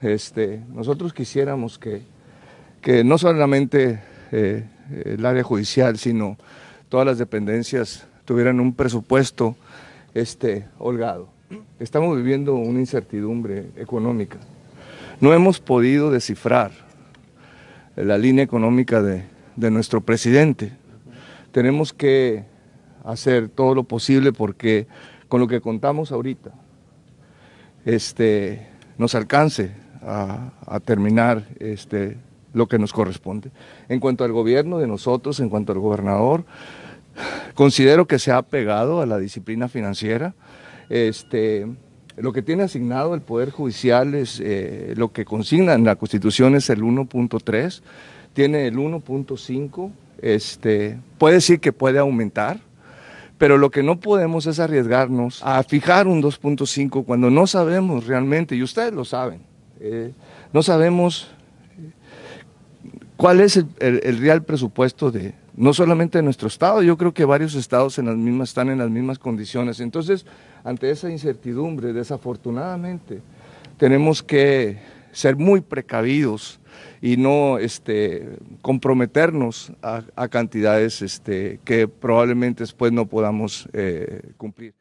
Este, nosotros quisiéramos que, que no solamente eh, el área judicial, sino todas las dependencias tuvieran un presupuesto este, holgado. Estamos viviendo una incertidumbre económica. No hemos podido descifrar la línea económica de, de nuestro presidente. Tenemos que hacer todo lo posible porque con lo que contamos ahorita este, nos alcance a, terminar este, lo que nos corresponde. En cuanto al gobierno de nosotros, en cuanto al gobernador, considero que se ha pegado a la disciplina financiera. Este, lo que tiene asignado el Poder Judicial es, eh, lo que consigna en la Constitución es el 1.3, tiene el 1.5, este, puede decir que puede aumentar, pero lo que no podemos es arriesgarnos a fijar un 2.5 cuando no sabemos realmente, y ustedes lo saben, eh, no sabemos eh, cuál es el, real presupuesto de no solamente de nuestro estado, yo creo que varios estados en las mismas están en las mismas condiciones. Entonces, ante esa incertidumbre, desafortunadamente, tenemos que ser muy precavidos y no este, comprometernos a, cantidades este, que probablemente después no podamos eh, cumplir.